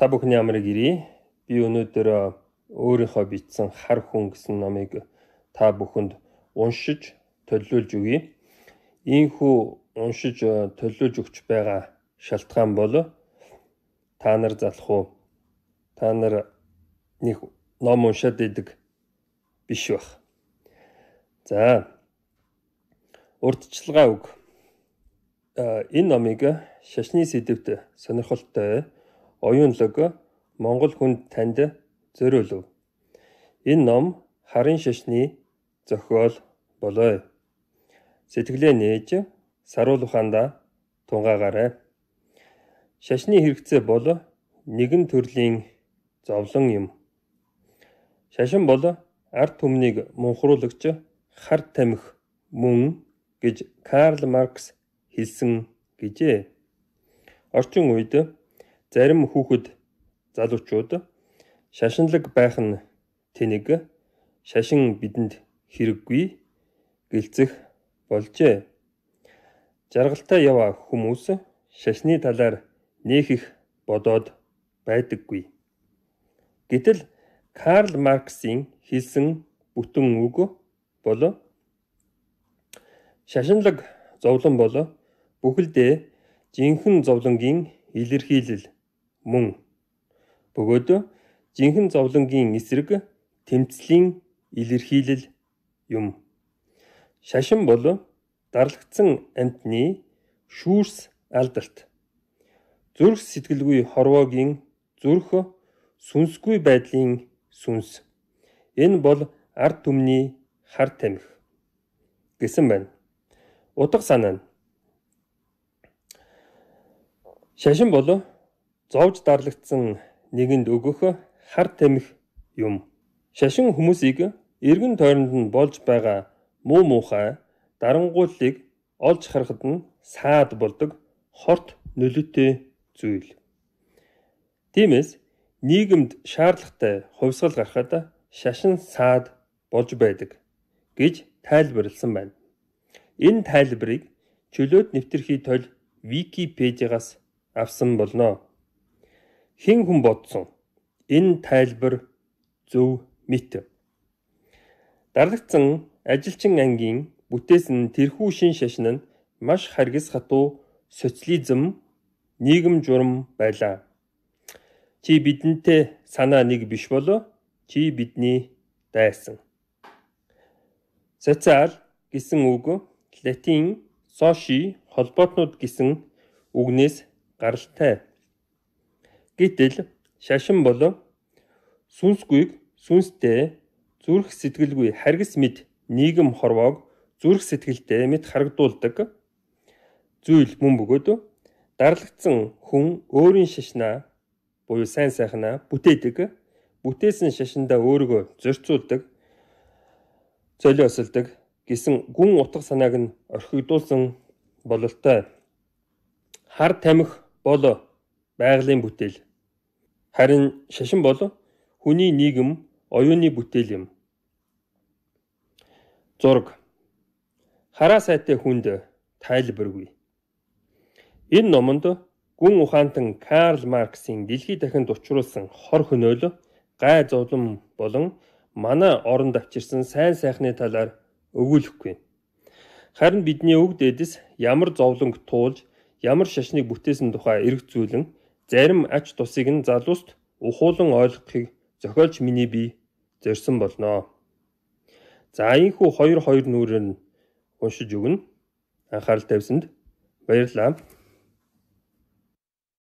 Та бүхний амрыг ирье. Би өнөөдөр өөрийнхөө бичсэн Хар хүн гэсэн номыг та бүхэнд уншиж төлөвлөж өгье. Ийхүү уншиж төлөвлөж өгч байгаа шалтгаан бол та нар залах уу? Та нар нэг ном уншаад идэг биш байх. За. Урдчилгаа үг. Энэ номыг шашны сэдвт сонирхолтой оюун лого Монгол хүнд танд зориулв. Энэ ном харын шашны зохиол болоо. Сэтгэлээ нээж саруул ухаанда тунгаагаарай. Шашны хэрэгцээ бол нэгэн төрлийн зовлон юм. Шашин бол ард түмнийг мунхруулагч хар тамхи мөн гэж Карл Маркс хэлсэн гэжээ. Орчин үед Зарим хүүхэд залуучууд шашинлаг байх нь тэнийг шашин бидэнд хэрэггүй гэлцэх болжээ. Жаргалтай яваа хүмүүс шашны талаар нэх их бодоод байдаггүй. Гэтэл Карл Марксийн хэлсэн бүтэн үг бол шашинлаг зовлон бол бүхэлдээ жинхэнэ зовлонгийн илэрхийлэл мөн бөгөөд жинхэнэ зовлонгийн эсрэг тэмцлийн илэрхийлэл юм. Шашин бол дарлагдсан амтны шүүрс алдалт. Зүрх сэтгэлгүй хорвоогийн зүрх сүнсгүй байдлын сүнс. Энэ бол ард түмний хар тамхи гэсэн байна. Утга санаа нь Шашин бол зовж дарлагдсан нэгэнд өгөх хар тэмх юм. Шашин хүмүүсийг эргэн тойронд нь болж байгаа муу муухай дарангууллыг олж харахад нь саад болдог хорт нөлөөтэй зүйл. Тиймээс нийгэмд шаардлагатай хувьсгал гаргахад шашин саад болж байдаг гэж тайлбарлсан байна. Энэ тайлбарыг чөлөөт нэвтрхийн тойл Википедиагаас авсан болно. Хин хүн бодсон. Энэ тайлбар зөв мэт. Дарлагцсан ажилчин ангийн бүтээсэн тэрхүү шин шашин нь маш харгас хатуу социализм нийгэм журам байлаа. Чи бидэнтэй санаа нэг биш болов? Чи бидний дайсан. Социал гэсэн үг латин соши холбоотнууд гэсэн үгнээс гаралтай Гэтэл шашин болон сүнсгүйг сүнстэй зүрх сэтгэлгүй харгас мэд нийгэм хорвоог зүрх сэтгэлтэй мэд харагдуулдаг зүйл мөн бөгөөд дарлагдсан хүн өөрийн шашнаа буюу сайн сайхнаа бүтээдэг бүтээсэн шашиндаа өөрийгөө зориулдаг золиослдог гэсэн гүн утга санааг нь орхигдуулсан бололтой хар тамхи бол байгалийн бүтээл Харин шашин бол хүний нийгэм, оюуны бүтээл юм. Зураг. Хараа сайтай хүнд тайлбаргүй. Энэ номонд гүн ухаантан Карл Марксийн дэлхий дахинд учруулсан хор хөноөл гай зовлон болон манай оронд авчирсан сайн сайхны талаар өгүүлэхгүй. Харин бидний өвд эдэс ямар зовлонг туулж, ямар шашныг бүтээсэн тухай эрг зүйлэн зарим ач тусыг нь залууст ухуулан ойлгохыг зохиолч миний бие зорьсон болно. За ийхүү 2 2 нүүрээр нь уншиж өгнө. Анхаарал тавьсанд баярлалаа.